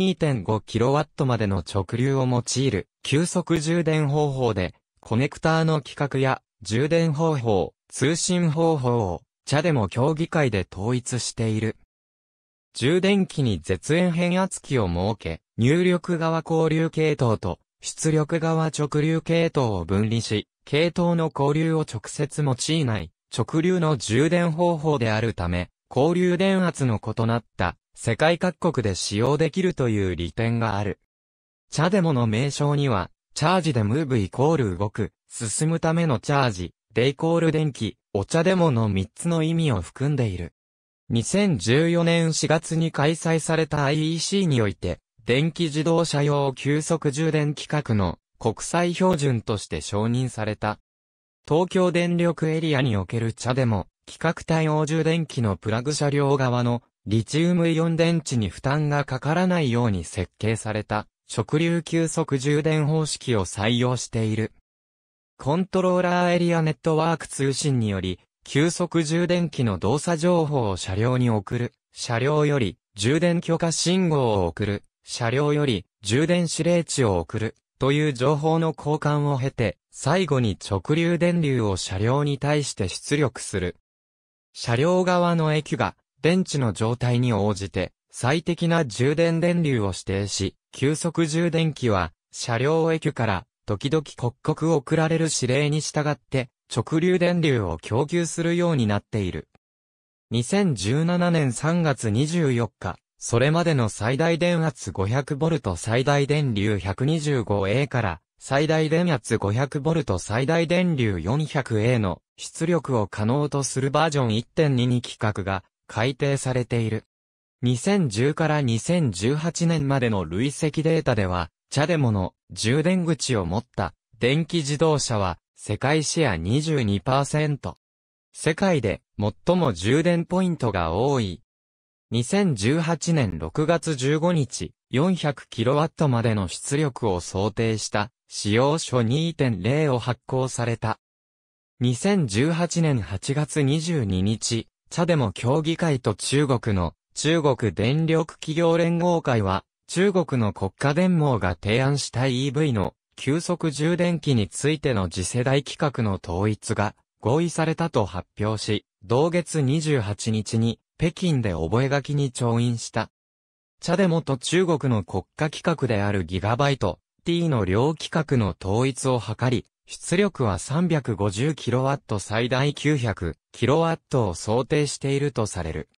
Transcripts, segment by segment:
2.5kW までの直流を用いる急速充電方法で、コネクターの規格や充電方法、通信方法を、茶でも協議会で統一している。充電器に絶縁変圧器を設け、入力側交流系統と出力側直流系統を分離し、系統の交流を直接用いない直流の充電方法であるため、交流電圧の異なった世界各国で使用できるという利点がある。チャデモの名称には、チャージでムーブイコール動く、進むためのチャージ、デイコール電気、お茶デモの3つの意味を含んでいる。2014年4月に開催された IEC において、電気自動車用急速充電規格の国際標準として承認された。東京電力エリアにおけるチャデモ、規格対応充電器のプラグ車両側のリチウムイオン電池に負担がかからないように設計された、直流急速充電方式を採用している。コントローラーエリアネットワーク通信により、急速充電器の動作情報を車両に送る、車両より充電許可信号を送る、車両より充電指令値を送る、という情報の交換を経て、最後に直流電流を車両に対して出力する。車両側の駅が電池の状態に応じて、最適な充電電流を指定し、急速充電器は、車両駅から時々刻々送られる指令に従って、直流電流を供給するようになっている。2017年3月24日、それまでの最大電圧 500V 最大電流 125A から最大電圧 500V 最大電流 400A の出力を可能とするバージョン1.2に規格が改定されている。2010から2018年までの累積データでは、チャデモの充電口を持った電気自動車は世界シェア22%。世界で最も充電ポイントが多い。2018年6月15日、400kW までの出力を想定した使用書2.0を発行された。2018年8月22日、茶でも協議会と中国の中国電力企業連合会は、中国の国家電網が提案した EV の急速充電器についての次世代規格の統一が合意されたと発表し、同月28日に北京で覚書に調印した。チャデモと中国の国家規格であるギガバイト T の両規格の統一を図り、出力は 350kW 最大 900kW を想定しているとされる。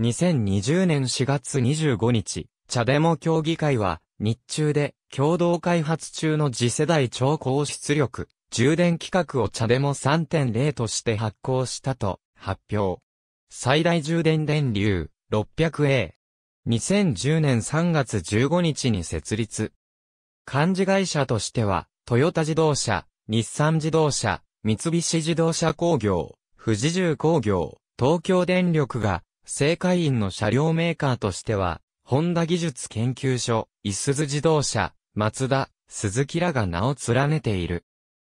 2020年4月25日、チャデモ協議会は、日中で共同開発中の次世代超高出力充電規格をチャデモ3.0として発行したと発表。最大充電電流 600A。2010年3月15日に設立。幹事会社としては、トヨタ自動車、日産自動車、三菱自動車工業、富士重工業、東京電力が、正会員の車両メーカーとしては、ホンダ技術研究所、いすず自動車、松田、鈴木らが名を連ねている。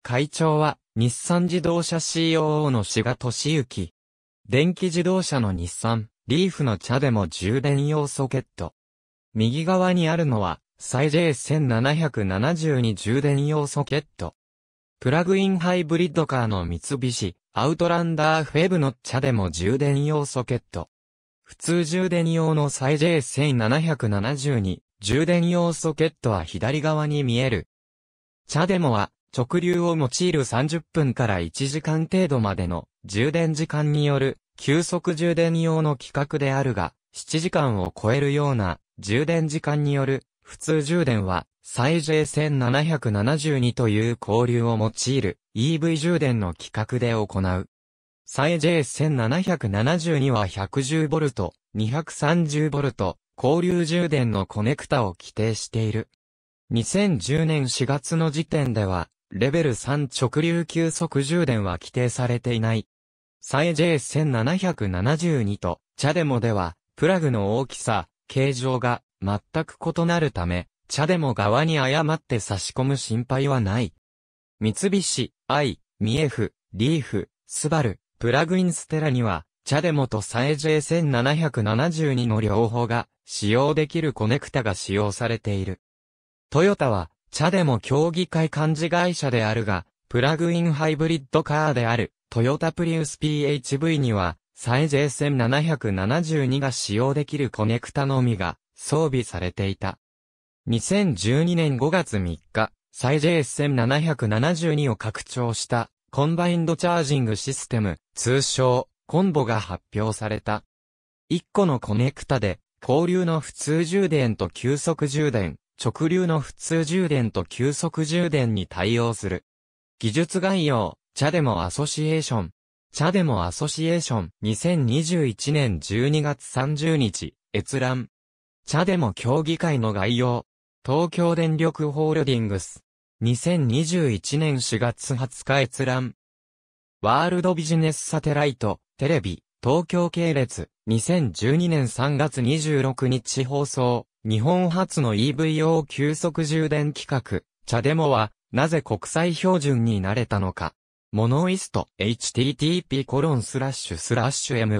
会長は、日産自動車 COO の志賀敏行。電気自動車の日産、リーフの茶でも充電用ソケット。右側にあるのは、サイ J1772 充電用ソケット。プラグインハイブリッドカーの三菱、アウトランダーフェブの茶でも充電用ソケット。普通充電用のサイ j 1 7 7 2充電用ソケットは左側に見える。チャデモは、直流を用いる30分から1時間程度までの充電時間による急速充電用の規格であるが、7時間を超えるような充電時間による普通充電は、最 J1772 という交流を用いる EV 充電の規格で行う。最 J1772 は 110V、230V、交流充電のコネクタを規定している。2010年4月の時点では、レベル3直流急速充電は規定されていない。最 J1772 とチャデモでは、プラグの大きさ、形状が全く異なるため、茶でも側に誤って差し込む心配はない。三菱、アイ、ミエフ、リーフ、スバル、プラグインステラには、茶でもとサエ J1772 の両方が使用できるコネクタが使用されている。トヨタは、茶でも競技会幹事会社であるが、プラグインハイブリッドカーである、トヨタプリウス PHV には、サエ J1772 が使用できるコネクタのみが装備されていた。2012年5月3日、サイ JS1772 を拡張したコンバインドチャージングシステム、通称コンボが発表された。1個のコネクタで、交流の普通充電と急速充電、直流の普通充電と急速充電に対応する。技術概要、チャデモアソシエーション。チャデモアソシエーション2021年12月30日、閲覧。茶でも協議会の概要。東京電力ホールディングス。2021年4月20日閲覧。ワールドビジネスサテライト、テレビ、東京系列。2012年3月26日放送。日本初の EVO 急速充電企画。茶デモは、なぜ国際標準になれたのか。モノイスト http://monoist.atmarkit.co.jp コロンススララッッシシュュスラッシュ mn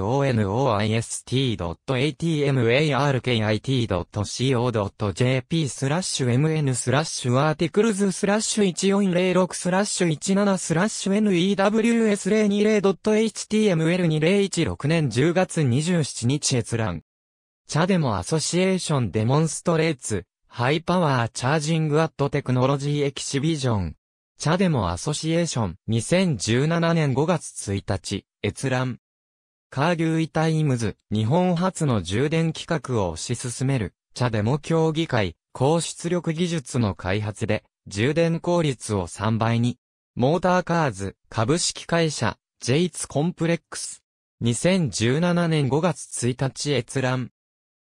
スラッシュアーティクルズスラッシュ1406スラッシュ17スラッシュ news020.html2016 年10月27日閲覧。チャデモアソシエーションデモンストレーツ、ハイパワーチャージングアットテクノロジーエキシビジョン。チャデモアソシエーション、2017年5月1日、閲覧。カーギューイタイムズ、日本初の充電企画を推し進める、チャデモ協議会、高出力技術の開発で、充電効率を3倍に。モーターカーズ、株式会社、ジェイツコンプレックス。2017年5月1日閲覧。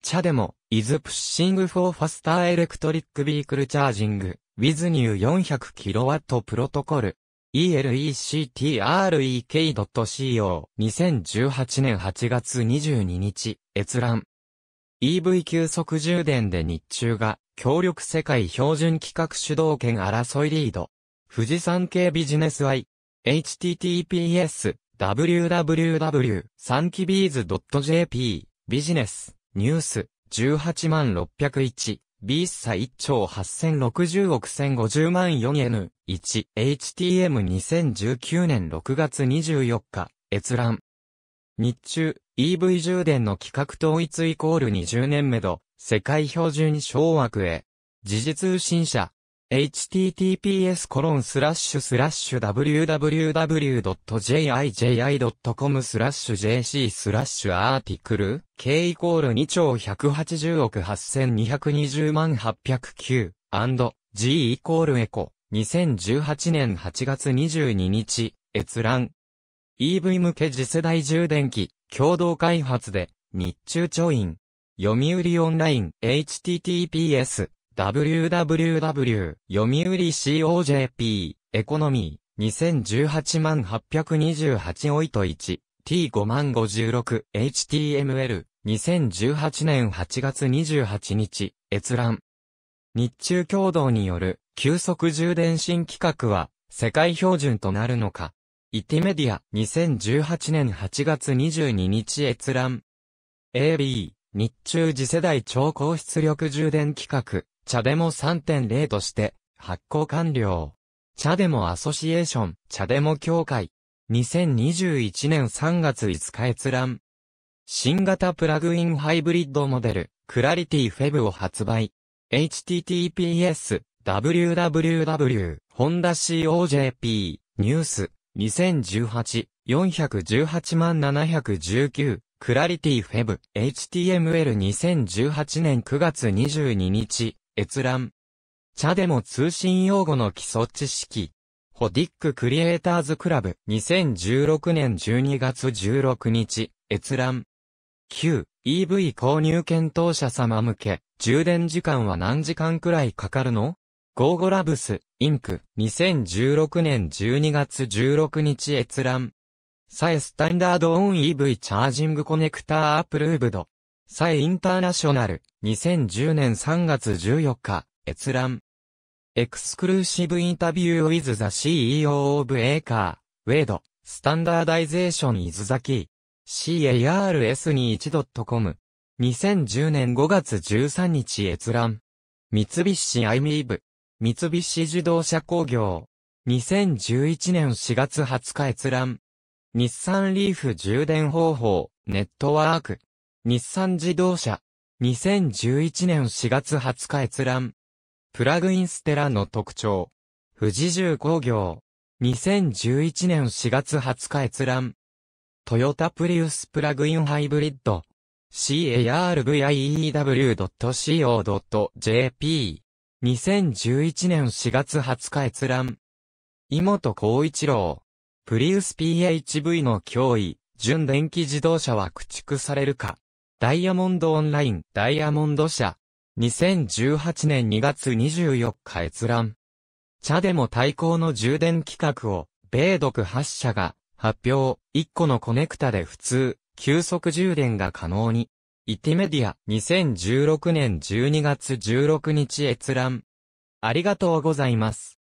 チャデモ、イズプッシングフォーファスターエレクトリックビークルチャージング。WithNew400kW プロトコル electrek.co 2018年8月22日閲覧 EV 急速充電で日中が協力世界標準規格主導権争いリード富士山系ビジネス I https www 3キビーズ .jp ビジネスニュース18万601ビーサ1兆8060億1050万 4N、1、HTM2019 年6月24日、閲覧。日中、EV 充電の規格統一イコール20年目度、世界標準小枠へ。時事通信社、https コロンスラッシュスラッシュ www.jiji.com スラッシュ jc スラッシュアーティクル k イコール2兆180億8220万809 g イコールエコ2018年8月22日閲覧 EV 向け次世代充電器共同開発で日中調印読売オンライン https www 読売 COJP エコノミー2018万828おいと1 T5056 HTML 2018年8月28日閲覧日中共同による急速充電新規格は世界標準となるのかイティメディア2018年8月22日閲覧 AB 日中次世代超高出力充電規格茶でも3.0として、発行完了。茶でもアソシエーション、茶でも協会。2021年3月5日閲覧。新型プラグインハイブリッドモデル、クラリティフェブを発売。https, www, honda.cojp, ニュース、2018、418万719、クラリティフェブ、HTML2018 年9月22日。閲覧。チャでも通信用語の基礎知識。ホディッククリエイターズクラブ2016年12月16日、閲覧。旧 EV 購入検討者様向け、充電時間は何時間くらいかかるのゴーゴラブス、インク、2016年12月16日閲覧。サエスタンダードオン EV チャージングコネクターアプルーブド。サイ・インターナショナル、2010年3月14日、閲覧。エクスクルーシブインタビューウィズ・ザ・ CEO オブ・エーカー、ウェイド、スタンダーダイゼーション・イズ・ザ・キー、CARS21.com。2010年5月13日閲覧。三菱アイミーブ。三菱自動車工業。2011年4月20日閲覧。日産リーフ充電方法、ネットワーク。日産自動車。2011年4月20日閲覧。プラグインステラの特徴。富士重工業。2011年4月20日閲覧。トヨタプリウスプラグインハイブリッド。carview.co.jp。2011年4月20日閲覧。妹孝一郎。プリウス PHV の脅威、純電気自動車は駆逐されるか。ダイヤモンドオンライン、ダイヤモンド社。2018年2月24日閲覧。茶でも対抗の充電規格を、米独8社が発表、1個のコネクタで普通、急速充電が可能に。イティメディア2016年12月16日閲覧。ありがとうございます。